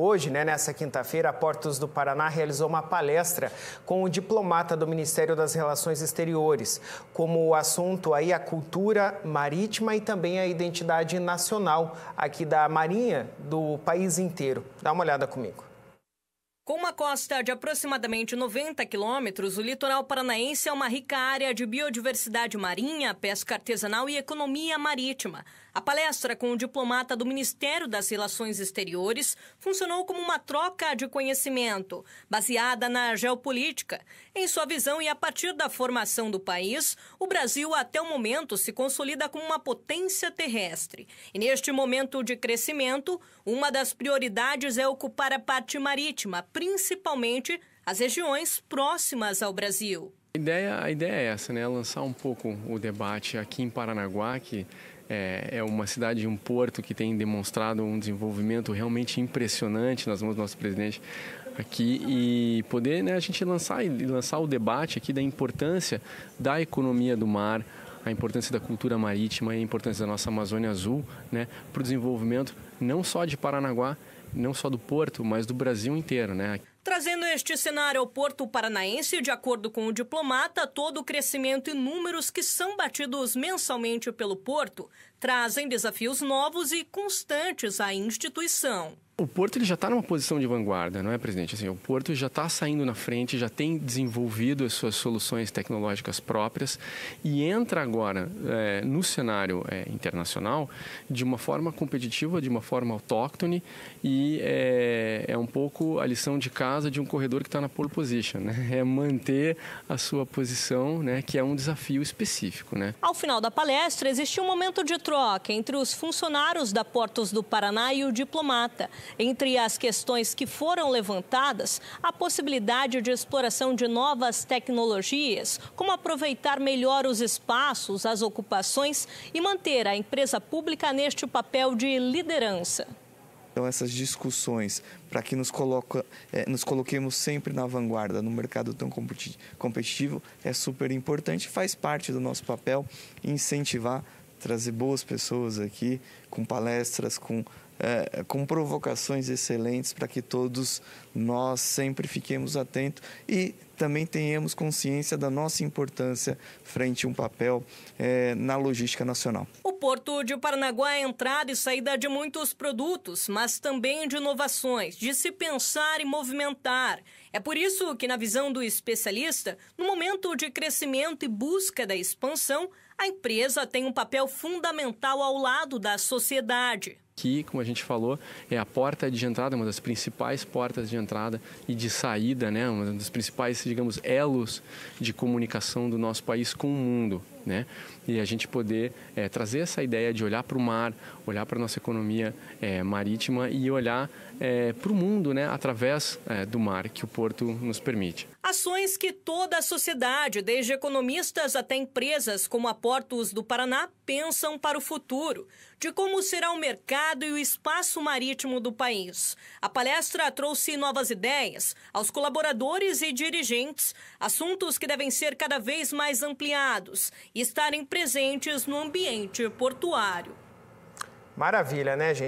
Hoje, né, nessa quinta-feira, a Portos do Paraná realizou uma palestra com o diplomata do Ministério das Relações Exteriores, como o assunto aí a cultura marítima e também a identidade nacional aqui da Marinha do país inteiro. Dá uma olhada comigo. Com uma costa de aproximadamente 90 quilômetros, o litoral paranaense é uma rica área de biodiversidade marinha, pesca artesanal e economia marítima. A palestra com o diplomata do Ministério das Relações Exteriores funcionou como uma troca de conhecimento, baseada na geopolítica. Em sua visão e a partir da formação do país, o Brasil até o momento se consolida como uma potência terrestre. E neste momento de crescimento, uma das prioridades é ocupar a parte marítima principalmente as regiões próximas ao Brasil. A ideia, a ideia é essa, né? Lançar um pouco o debate aqui em Paranaguá, que eh, é, uma cidade um porto que tem demonstrado um desenvolvimento realmente impressionante nas mãos do nosso presidente aqui e poder né, a gente lançar lançar o debate aqui da importância da economia do mar a importância da cultura marítima e a importância da nossa Amazônia Azul né, para o desenvolvimento não só de Paranaguá, não só do Porto, mas do Brasil inteiro, né? Trazendo este cenário ao Porto Paranaense, de acordo com o diplomata, todo o crescimento e números que são batidos mensalmente pelo Porto trazem desafios novos e constantes à instituição. O Porto ele já está numa posição de vanguarda, não é, presidente? Assim, o Porto já está saindo na frente, já tem desenvolvido as suas soluções tecnológicas próprias e entra agora é, no cenário é, internacional de uma forma competitiva, de uma forma autóctone e é, é um pouco a lição de casa de um corredor que está na pole position, né? É manter a sua posição, né? Que é um desafio específico, né? Ao final da palestra, existiu um momento de troca entre os funcionários da Portos do Paraná e o diplomata. Entre as questões que foram levantadas, a possibilidade de exploração de novas tecnologias, como aproveitar melhor os espaços, as ocupações e manter a empresa pública neste papel de liderança. Então, essas discussões para que nos, coloca, eh, nos coloquemos sempre na vanguarda no mercado tão competitivo é super importante, faz parte do nosso papel incentivar, trazer boas pessoas aqui com palestras, com é, com provocações excelentes para que todos nós sempre fiquemos atentos e também tenhamos consciência da nossa importância frente a um papel é, na logística nacional. O Porto de Paranaguá é entrada e saída de muitos produtos, mas também de inovações, de se pensar e movimentar. É por isso que, na visão do especialista, no momento de crescimento e busca da expansão, a empresa tem um papel fundamental ao lado da sociedade que, como a gente falou, é a porta de entrada, uma das principais portas de entrada e de saída, né? um dos principais, digamos, elos de comunicação do nosso país com o mundo né? E a gente poder é, trazer essa ideia de olhar para o mar, olhar para a nossa economia é, marítima e olhar é, eh, para o mundo, né? Através do mar que o porto nos permite. Ações que toda a sociedade, desde economistas até empresas como a Portos do Paraná, pensam para o futuro, de como será o mercado e o espaço marítimo do país. A palestra trouxe novas ideias aos colaboradores e dirigentes, assuntos que devem ser cada vez mais ampliados estarem presentes no ambiente portuário. Maravilha, né, gente?